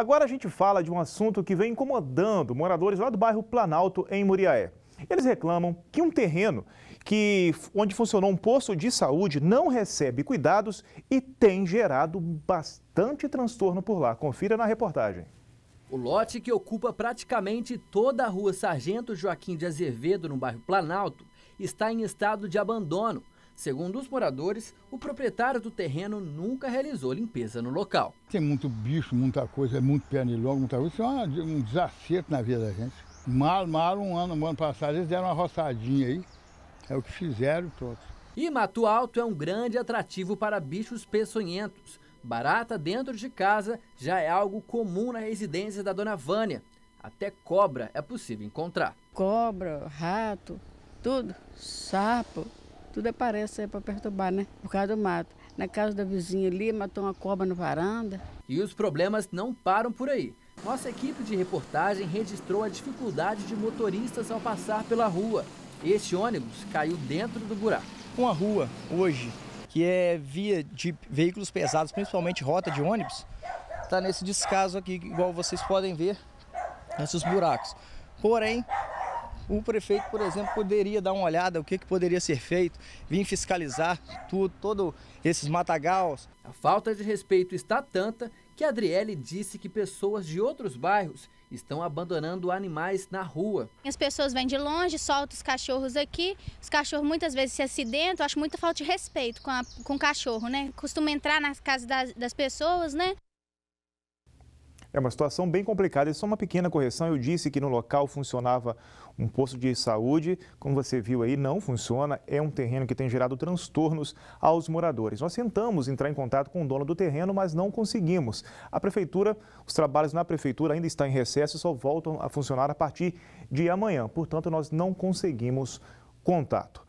Agora a gente fala de um assunto que vem incomodando moradores lá do bairro Planalto, em Muriaé. Eles reclamam que um terreno que, onde funcionou um posto de saúde não recebe cuidados e tem gerado bastante transtorno por lá. Confira na reportagem. O lote que ocupa praticamente toda a rua Sargento Joaquim de Azevedo, no bairro Planalto, está em estado de abandono Segundo os moradores, o proprietário do terreno nunca realizou limpeza no local. Tem muito bicho, muita coisa, é muito pernilongo, muita coisa. Isso é um desacerto na vida da gente. Mal, mal, um ano, um ano passado, eles deram uma roçadinha aí. É o que fizeram todos. E Mato Alto é um grande atrativo para bichos peçonhentos. Barata dentro de casa já é algo comum na residência da dona Vânia. Até cobra é possível encontrar. Cobra, rato, tudo, sapo, tudo aparece é aí é para perturbar, né? Por causa do mato. Na casa da vizinha ali, matou uma cobra na varanda. E os problemas não param por aí. Nossa equipe de reportagem registrou a dificuldade de motoristas ao passar pela rua. Este ônibus caiu dentro do buraco. Com a rua hoje, que é via de veículos pesados, principalmente rota de ônibus, está nesse descaso aqui, igual vocês podem ver, esses buracos. Porém, o prefeito, por exemplo, poderia dar uma olhada o que, que poderia ser feito, vir fiscalizar tudo, todo esses matagaus. A falta de respeito está tanta que Adriele disse que pessoas de outros bairros estão abandonando animais na rua. As pessoas vêm de longe, soltam os cachorros aqui. Os cachorros muitas vezes se acidentam. acho muita falta de respeito com, a, com o cachorro, né? Costuma entrar nas casas das, das pessoas, né? É uma situação bem complicada. É só uma pequena correção. Eu disse que no local funcionava um posto de saúde. Como você viu aí, não funciona. É um terreno que tem gerado transtornos aos moradores. Nós tentamos entrar em contato com o dono do terreno, mas não conseguimos. A prefeitura, os trabalhos na prefeitura ainda estão em recesso e só voltam a funcionar a partir de amanhã. Portanto, nós não conseguimos contato.